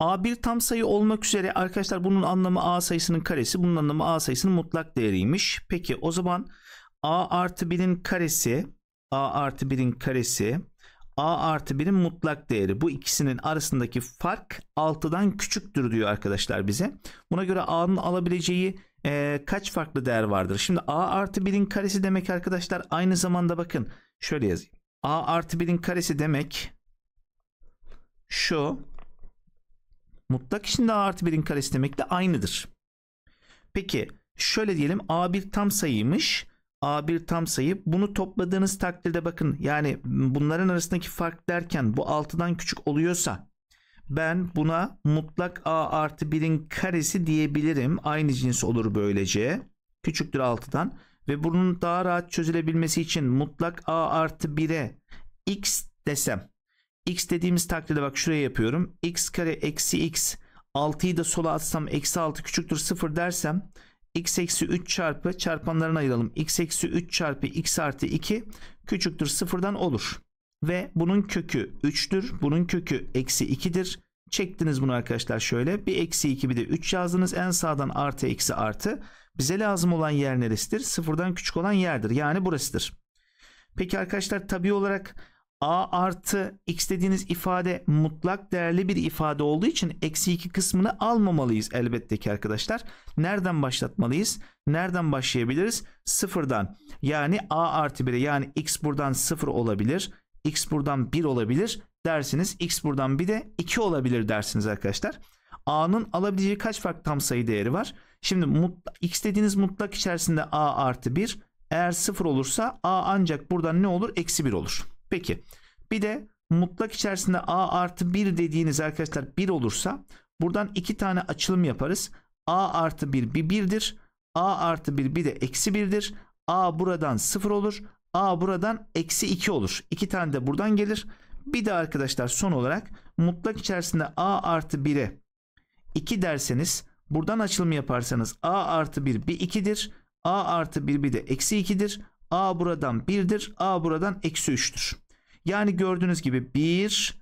A1 tam sayı olmak üzere arkadaşlar bunun anlamı A sayısının karesi. Bunun anlamı A sayısının mutlak değeriymiş. Peki o zaman A artı 1'in karesi A artı 1'in karesi A artı 1'in mutlak değeri. Bu ikisinin arasındaki fark 6'dan küçüktür diyor arkadaşlar bize. Buna göre A'nın alabileceği e, kaç farklı değer vardır? Şimdi A artı 1'in karesi demek arkadaşlar aynı zamanda bakın şöyle yazayım. A artı 1'in karesi demek şu Mutlak içinde A artı 1'in karesi demek de aynıdır. Peki şöyle diyelim A1 tam sayıymış. A1 tam sayı. Bunu topladığınız takdirde bakın yani bunların arasındaki fark derken bu 6'dan küçük oluyorsa ben buna mutlak A artı 1'in karesi diyebilirim. Aynı cins olur böylece. Küçüktür 6'dan. Ve bunun daha rahat çözülebilmesi için mutlak A artı 1'e X desem x dediğimiz takdirde bak şuraya yapıyorum. x kare eksi x 6'yı da sola atsam eksi 6 küçüktür 0 dersem x eksi 3 çarpı çarpanlarını ayıralım. x eksi 3 çarpı x artı 2 küçüktür 0'dan olur. Ve bunun kökü 3'tür. Bunun kökü eksi 2'dir. Çektiniz bunu arkadaşlar şöyle. Bir eksi 2 bir de 3 yazdınız. En sağdan artı eksi artı. Bize lazım olan yer neresidir? 0'dan küçük olan yerdir. Yani burasıdır. Peki arkadaşlar tabi olarak a artı x dediğiniz ifade mutlak değerli bir ifade olduğu için eksi 2 kısmını almamalıyız elbette ki arkadaşlar. Nereden başlatmalıyız? Nereden başlayabiliriz? Sıfırdan yani a artı 1'e yani x buradan 0 olabilir. x buradan 1 olabilir dersiniz. x buradan bir de 2 olabilir dersiniz arkadaşlar. a'nın alabileceği kaç farklı tam sayı değeri var? Şimdi x dediğiniz mutlak içerisinde a artı 1 eğer 0 olursa a ancak buradan ne olur? Eksi 1 olur. Peki bir de mutlak içerisinde a artı 1 dediğiniz arkadaşlar 1 olursa buradan 2 tane açılım yaparız. a artı 1 bir 1'dir. a artı 1 bir de eksi 1'dir. a buradan 0 olur. a buradan eksi 2 olur. 2 tane de buradan gelir. Bir de arkadaşlar son olarak mutlak içerisinde a artı 1'e 2 derseniz buradan açılım yaparsanız a artı 1 bir 2'dir. a artı 1 bir de eksi 2'dir. A buradan 1'dir. A buradan eksi 3'tür. Yani gördüğünüz gibi 1,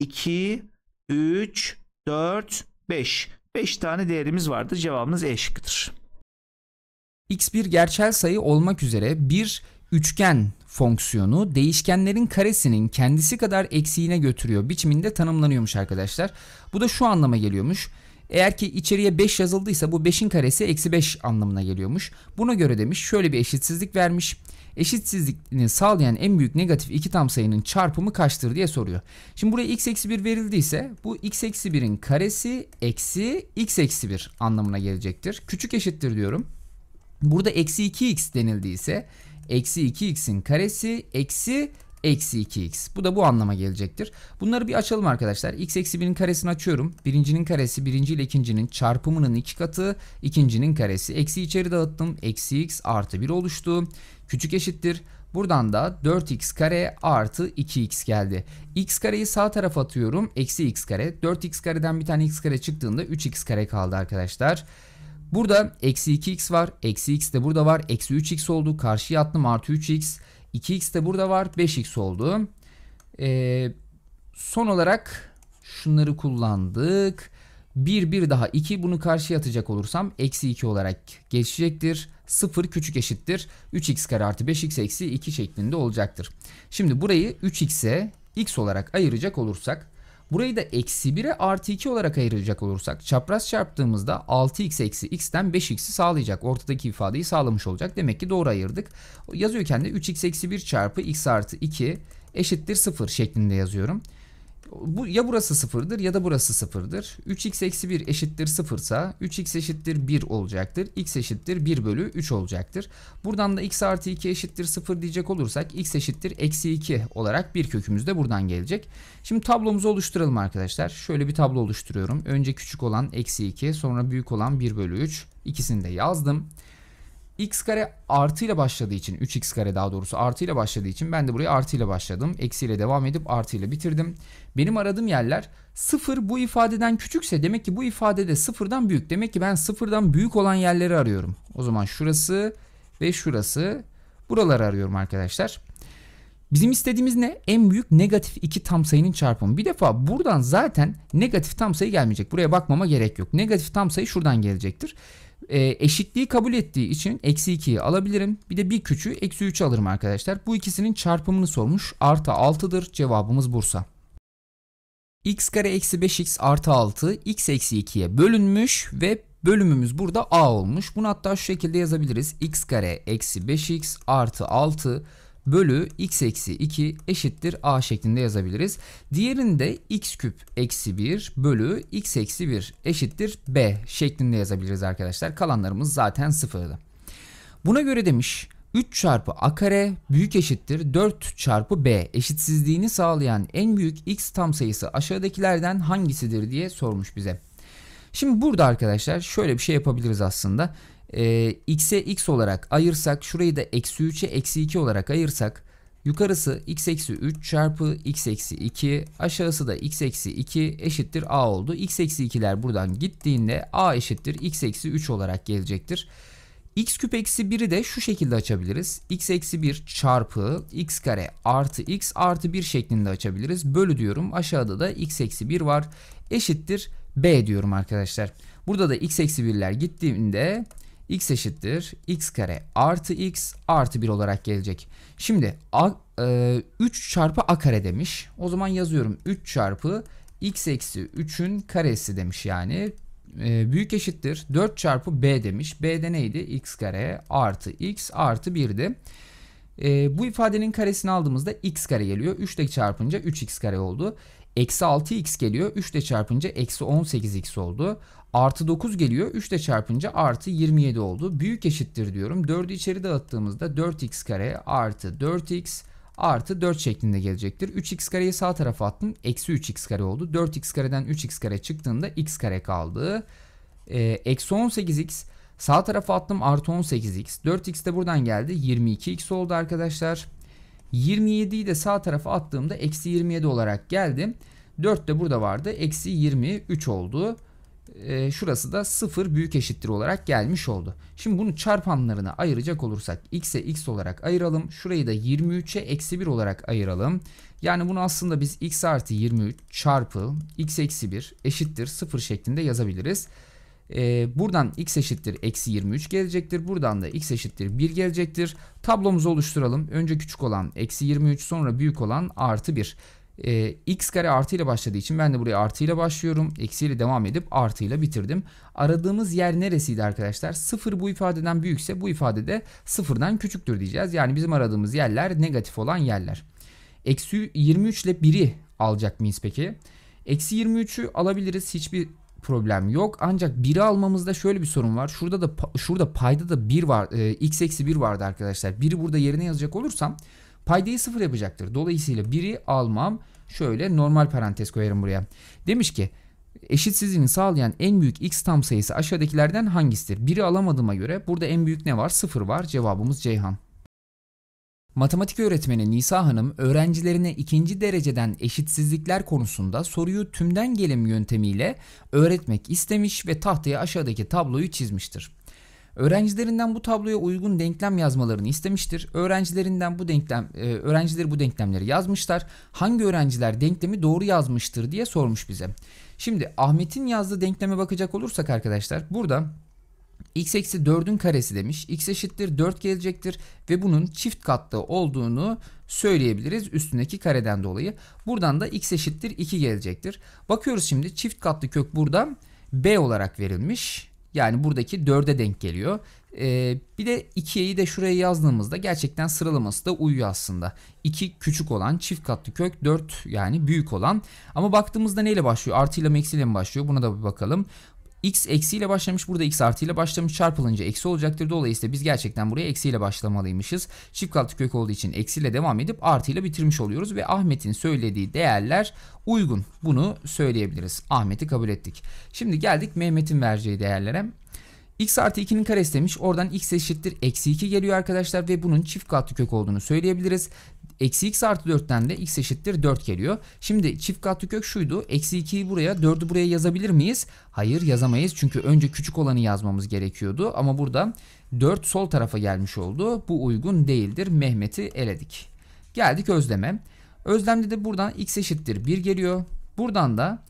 2, 3, 4, 5. 5 tane değerimiz vardı. Cevabımız E şıkkıdır. X bir gerçel sayı olmak üzere bir üçgen fonksiyonu değişkenlerin karesinin kendisi kadar eksiğine götürüyor biçiminde tanımlanıyormuş arkadaşlar. Bu da şu anlama geliyormuş. Eğer ki içeriye 5 yazıldıysa bu 5'in karesi eksi 5 anlamına geliyormuş. Buna göre demiş şöyle bir eşitsizlik vermiş. Eşitsizliğini sağlayan en büyük negatif iki tam sayının çarpımı kaçtır diye soruyor. Şimdi buraya x eksi 1 verildiyse bu x eksi 1'in karesi eksi x eksi 1 anlamına gelecektir. Küçük eşittir diyorum. Burada eksi 2x denildiyse eksi 2x'in karesi eksi eksi 2x. Bu da bu anlama gelecektir. Bunları bir açalım arkadaşlar. x eksi 1'in karesini açıyorum. Birincinin karesi birinci ile ikincinin çarpımının iki katı. ikincinin karesi. Eksi içeri dağıttım. Eksi x artı 1 oluştu. Küçük eşittir. Buradan da 4x kare artı 2x geldi. x kareyi sağ tarafa atıyorum. Eksi x kare. 4x kareden bir tane x kare çıktığında 3x kare kaldı arkadaşlar. Burada eksi 2x var. Eksi x de burada var. Eksi 3x oldu. Karşıya attım artı 3x. 2x de burada var. 5x oldu. Ee, son olarak şunları kullandık. 1 1 daha 2 bunu karşıya atacak olursam eksi 2 olarak geçecektir. 0 küçük eşittir 3x kare artı 5x eksi 2 şeklinde olacaktır. Şimdi burayı 3x'e x olarak ayıracak olursak Burayı da eksi 1'e artı 2 olarak ayıracak olursak çapraz çarptığımızda 6x eksi x'ten 5x'i sağlayacak. Ortadaki ifadeyi sağlamış olacak. Demek ki doğru ayırdık. Yazıyorken de 3x eksi 1 çarpı x artı 2 eşittir 0 şeklinde yazıyorum bu ya burası sıfırdır ya da burası sıfırdır. 3x eksi 1 eşittir sıfırsa 3x eşittir 1 olacaktır. x eşittir 1 bölü 3 olacaktır. Buradan da x artı 2 eşittir 0 diyecek olursak x eşittir eksi 2 olarak bir kökümüz de buradan gelecek. Şimdi tablomuzu oluşturalım arkadaşlar. Şöyle bir tablo oluşturuyorum. Önce küçük olan eksi 2 sonra büyük olan 1 bölü 3 ikisini de yazdım x kare artıyla başladığı için 3x kare daha doğrusu artıyla başladığı için ben de buraya artıyla başladım. Eksiyle devam edip artıyla bitirdim. Benim aradığım yerler 0 bu ifadeden küçükse demek ki bu ifadede 0'dan büyük. Demek ki ben 0'dan büyük olan yerleri arıyorum. O zaman şurası ve şurası buraları arıyorum arkadaşlar. Bizim istediğimiz ne? En büyük negatif iki tam sayının çarpımı. Bir defa buradan zaten negatif tam sayı gelmeyecek. Buraya bakmama gerek yok. Negatif tam sayı şuradan gelecektir. E, eşitliği kabul ettiği için eksi 2'yi alabilirim. Bir de bir küçüğü eksi 3 alırım arkadaşlar. Bu ikisinin çarpımını sormuş. Artı 6'dır. Cevabımız Bursa. x kare eksi 5x artı 6 x eksi 2'ye bölünmüş ve bölümümüz burada a olmuş. Bunu hatta şu şekilde yazabiliriz. x kare eksi 5x artı 6 bölü x eksi 2 eşittir a şeklinde yazabiliriz. Diğerinde x küp eksi 1 bölü x eksi 1 eşittir b şeklinde yazabiliriz arkadaşlar. Kalanlarımız zaten sıfırdı. Buna göre demiş 3 çarpı a kare büyük eşittir 4 çarpı b eşitsizliğini sağlayan en büyük x tam sayısı aşağıdakilerden hangisidir diye sormuş bize. Şimdi burada arkadaşlar şöyle bir şey yapabiliriz aslında e, x'e x olarak ayırsak şurayı da eksi 3'e eksi 2 olarak ayırsak yukarısı x eksi 3 çarpı x eksi 2 aşağısı da x eksi 2 eşittir a oldu. x eksi 2'ler buradan gittiğinde a eşittir x eksi 3 olarak gelecektir. x küp eksi 1'i de şu şekilde açabiliriz. x eksi 1 çarpı x kare artı x artı 1 şeklinde açabiliriz. Bölü diyorum aşağıda da x eksi 1 var eşittir b diyorum arkadaşlar. Burada da x eksi 1'ler gittiğinde x eşittir x kare artı x artı 1 olarak gelecek. Şimdi a, e, 3 çarpı a kare demiş. O zaman yazıyorum 3 çarpı x eksi 3'ün karesi demiş yani. E, büyük eşittir 4 çarpı b demiş. B'de neydi? x kare artı x artı 1'di. E, bu ifadenin karesini aldığımızda x kare geliyor. 3 ile çarpınca 3x kare oldu. Eksi 6x geliyor. 3 ile çarpınca eksi 18x oldu. Artı 9 geliyor. 3 ile çarpınca artı 27 oldu. Büyük eşittir diyorum. 4'ü içeri dağıttığımızda 4x kare artı 4x artı 4 şeklinde gelecektir. 3x kareyi sağ tarafa attım. Eksi 3x kare oldu. 4x kareden 3x kare çıktığında x kare kaldı. Ee, eksi 18x sağ tarafa attım. Artı 18x. 4x de buradan geldi. 22x oldu arkadaşlar. 27'yi de sağ tarafa attığımda eksi 27 olarak geldim. 4 de burada vardı. Eksi 23 oldu. E, şurası da 0 büyük eşittir olarak gelmiş oldu. Şimdi bunu çarpanlarına ayıracak olursak x'e x olarak ayıralım. Şurayı da 23'e eksi 1 olarak ayıralım. Yani bunu aslında biz x artı 23 çarpı x eksi 1 eşittir 0 şeklinde yazabiliriz. E, buradan x eşittir eksi 23 gelecektir. Buradan da x eşittir 1 gelecektir. Tablomuzu oluşturalım. Önce küçük olan eksi 23 sonra büyük olan artı 1. E, ee, x kare artı ile başladığı için ben de buraya artı ile başlıyorum. Eksi ile devam edip artı ile bitirdim. Aradığımız yer neresiydi arkadaşlar? 0 bu ifadeden büyükse bu ifadede 0'dan küçüktür diyeceğiz. Yani bizim aradığımız yerler negatif olan yerler. Eksi 23 ile 1'i alacak mıyız peki? Eksi 23'ü alabiliriz. Hiçbir problem yok. Ancak 1'i almamızda şöyle bir sorun var. Şurada da şurada payda da 1 var. E, x eksi 1 vardı arkadaşlar. 1'i burada yerine yazacak olursam paydayı 0 yapacaktır. Dolayısıyla 1'i almam. Şöyle normal parantez koyarım buraya. Demiş ki eşitsizliğini sağlayan en büyük x tam sayısı aşağıdakilerden hangisidir? 1'i alamadığıma göre burada en büyük ne var? 0 var. Cevabımız Ceyhan. Matematik öğretmeni Nisa Hanım öğrencilerine ikinci dereceden eşitsizlikler konusunda soruyu tümden gelim yöntemiyle öğretmek istemiş ve tahtaya aşağıdaki tabloyu çizmiştir. Öğrencilerinden bu tabloya uygun denklem yazmalarını istemiştir. Öğrencilerinden bu denklem e, öğrencileri bu denklemleri yazmışlar. Hangi öğrenciler denklemi doğru yazmıştır diye sormuş bize. Şimdi Ahmet'in yazdığı denkleme bakacak olursak arkadaşlar burada x eksi 4'ün karesi demiş. x eşittir 4 gelecektir ve bunun çift katlı olduğunu söyleyebiliriz üstündeki kareden dolayı. Buradan da x eşittir 2 gelecektir. Bakıyoruz şimdi çift katlı kök burada b olarak verilmiş. Yani buradaki 4'e denk geliyor. Ee, bir de 2'yi de şuraya yazdığımızda gerçekten sıralaması da uyuyor aslında. 2 küçük olan çift katlı kök 4 yani büyük olan. Ama baktığımızda neyle başlıyor? Artıyla mı eksiyle mi başlıyor? Buna da bir bakalım x eksiyle başlamış burada x artıyla başlamış çarpılınca eksi olacaktır. Dolayısıyla biz gerçekten buraya eksiyle başlamalıymışız. Çift katlı kök olduğu için eksiyle devam edip artıyla bitirmiş oluyoruz ve Ahmet'in söylediği değerler uygun. Bunu söyleyebiliriz. Ahmet'i kabul ettik. Şimdi geldik Mehmet'in vereceği değerlere x artı 2'nin karesi demiş. Oradan x eşittir eksi 2 geliyor arkadaşlar ve bunun çift katlı kök olduğunu söyleyebiliriz. Eksi x artı 4'ten de x eşittir 4 geliyor. Şimdi çift katlı kök şuydu. Eksi 2'yi buraya 4'ü buraya yazabilir miyiz? Hayır yazamayız. Çünkü önce küçük olanı yazmamız gerekiyordu. Ama burada 4 sol tarafa gelmiş oldu. Bu uygun değildir. Mehmet'i eledik. Geldik özleme. Özlemde de buradan x eşittir 1 geliyor. Buradan da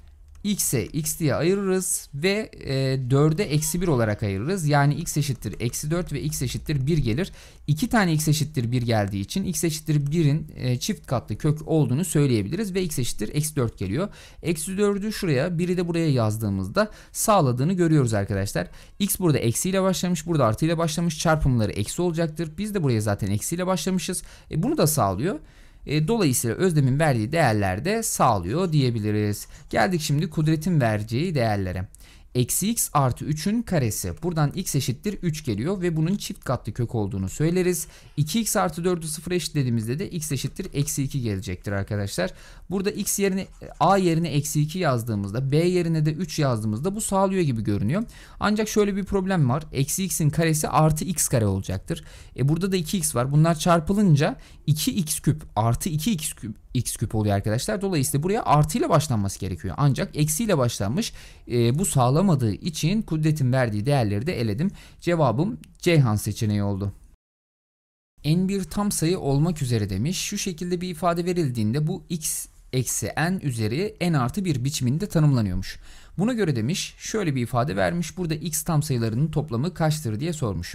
x'e x diye ayırırız ve e, 4'e eksi 1 olarak ayırırız. Yani x eşittir eksi 4 ve x eşittir 1 gelir. 2 tane x eşittir 1 geldiği için x eşittir 1'in e, çift katlı kök olduğunu söyleyebiliriz ve x eşittir eksi 4 geliyor. Eksi 4'ü şuraya 1'i de buraya yazdığımızda sağladığını görüyoruz arkadaşlar. x burada eksiyle başlamış burada artıyla başlamış çarpımları eksi olacaktır. Biz de buraya zaten eksiyle başlamışız. E, bunu da sağlıyor. E, dolayısıyla özlemin verdiği değerlerde sağlıyor diyebiliriz. Geldik şimdi kudretin vereceği değerlere. Eksi x artı 3'ün karesi. Buradan x eşittir 3 geliyor ve bunun çift katlı kök olduğunu söyleriz. 2x artı 4'ü 0 eşitlediğimizde de x eşittir eksi 2 gelecektir arkadaşlar. Burada x yerine a yerine eksi 2 yazdığımızda b yerine de 3 yazdığımızda bu sağlıyor gibi görünüyor. Ancak şöyle bir problem var. Eksi x'in karesi artı x kare olacaktır. E burada da 2x var. Bunlar çarpılınca 2x küp artı 2x küp x küp oluyor arkadaşlar. Dolayısıyla buraya artıyla başlanması gerekiyor. Ancak eksiyle başlanmış. E, bu sağlamadığı için kudretin verdiği değerleri de eledim. Cevabım Ceyhan seçeneği oldu. N bir tam sayı olmak üzere demiş. Şu şekilde bir ifade verildiğinde bu x eksi n üzeri n artı bir biçiminde tanımlanıyormuş. Buna göre demiş şöyle bir ifade vermiş. Burada x tam sayılarının toplamı kaçtır diye sormuş.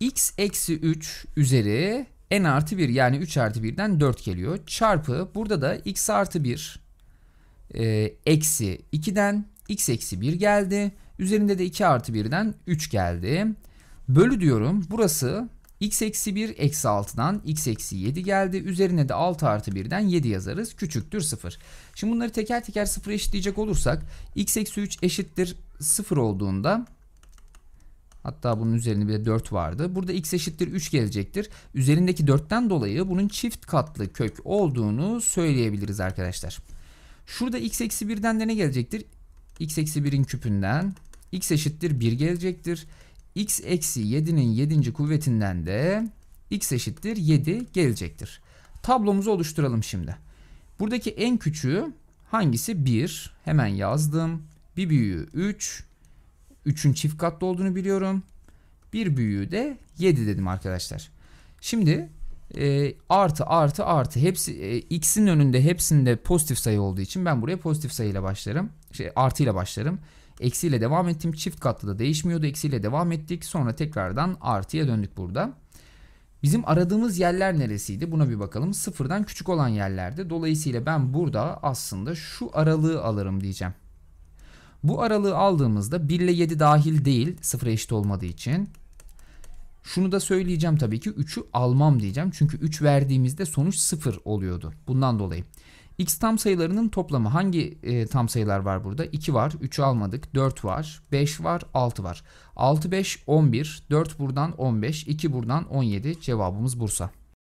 x eksi 3 üzeri n artı 1 yani 3 artı 1'den 4 geliyor. Çarpı burada da x artı 1 e, eksi 2'den x eksi 1 geldi. Üzerinde de 2 artı 1'den 3 geldi. Bölü diyorum burası x eksi 1 eksi 6'dan x eksi 7 geldi. Üzerine de 6 artı 1'den 7 yazarız. Küçüktür 0. Şimdi bunları teker teker 0 eşitleyecek olursak x eksi 3 eşittir 0 olduğunda Hatta bunun üzerinde bir de 4 vardı. Burada x eşittir 3 gelecektir. Üzerindeki 4'ten dolayı bunun çift katlı kök olduğunu söyleyebiliriz arkadaşlar. Şurada x eksi 1'den de ne gelecektir? x eksi 1'in küpünden x eşittir 1 gelecektir. x eksi 7'nin 7. kuvvetinden de x eşittir 7 gelecektir. Tablomuzu oluşturalım şimdi. Buradaki en küçüğü hangisi? 1. Hemen yazdım. Bir büyüğü 3. 3'ün çift katlı olduğunu biliyorum. Bir büyüğü de 7 dedim arkadaşlar. Şimdi e, artı artı artı hepsi e, x'in önünde hepsinde pozitif sayı olduğu için ben buraya pozitif sayıyla başlarım. Şey artıyla başlarım. Eksiyle devam ettim. Çift katlı da değişmiyordu. Eksiyle devam ettik. Sonra tekrardan artıya döndük burada. Bizim aradığımız yerler neresiydi? Buna bir bakalım. Sıfırdan küçük olan yerlerde. Dolayısıyla ben burada aslında şu aralığı alırım diyeceğim. Bu aralığı aldığımızda 1 ile 7 dahil değil 0 eşit olmadığı için. Şunu da söyleyeceğim tabii ki 3'ü almam diyeceğim. Çünkü 3 verdiğimizde sonuç 0 oluyordu. Bundan dolayı. X tam sayılarının toplamı hangi e, tam sayılar var burada? 2 var, 3'ü almadık, 4 var, 5 var, 6 var. 6, 5, 11, 4 buradan 15, 2 buradan 17 cevabımız Bursa.